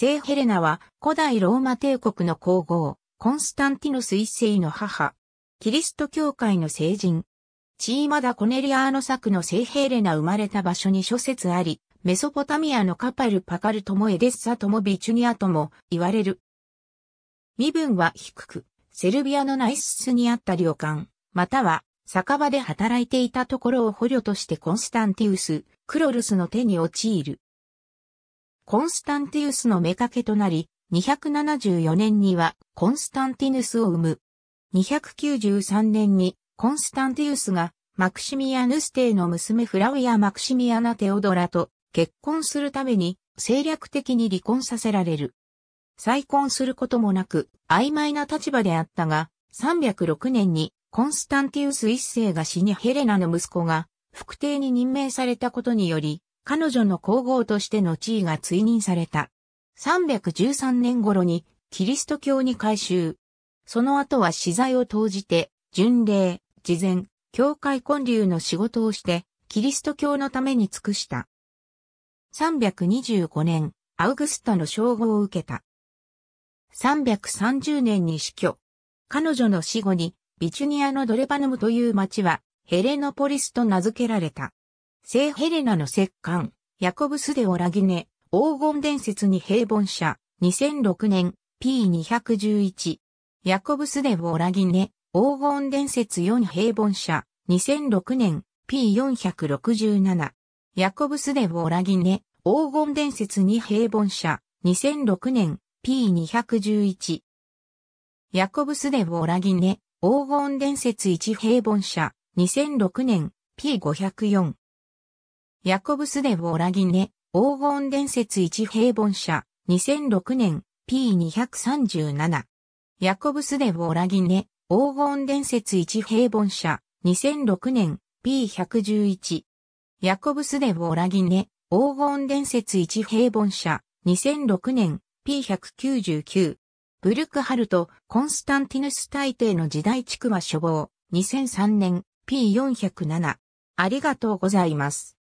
聖ヘレナは古代ローマ帝国の皇后、コンスタンティノス一世の母。キリスト教会の聖人。チーマダ・コネリアーノ作の聖ヘレナ生まれた場所に諸説あり、メソポタミアのカパル・パカルともエデッサともビチュニアとも言われる。身分は低く、セルビアのナイススにあった旅館、または酒場で働いていたところを捕虜としてコンスタンティウス、クロルスの手に陥る。コンスタンティウスの目けとなり、274年にはコンスタンティヌスを生む。293年にコンスタンティウスがマクシミアヌス帝の娘フラウィア・マクシミアナ・テオドラと結婚するために政略的に離婚させられる。再婚することもなく曖昧な立場であったが、306年にコンスタンティウス一世が死にヘレナの息子が副帝に任命されたことにより、彼女の皇后としての地位が追認された。313年頃にキリスト教に改宗。その後は資材を投じて、巡礼、事前、教会建立の仕事をして、キリスト教のために尽くした。325年、アウグスタの称号を受けた。330年に死去。彼女の死後に、ビチュニアのドレバヌムという町は、ヘレノポリスと名付けられた。聖ヘレナの石棺、ヤコブス・デ・オラギネ、黄金伝説に平凡者、2006年、P211。ヤコブス・デ・オラギネ、黄金伝説4平凡者、2006年、P467。ヤコブス・デ・オラギネ、黄金伝説2平凡者、2006年、P211。ヤコブス・デ・オラギネ、黄金伝説1平凡者、2006年、P504。ヤコブスデウオラギネ、黄金伝説一平凡社、2006年、P237。ヤコブスデウオラギネ、黄金伝説一平凡社、2006年、P111。ヤコブスデウオラギネ、黄金伝説一平凡社、2006年、P199。ブルクハルト、コンスタンティヌス大帝の時代地区は処方、2003年、P407。ありがとうございます。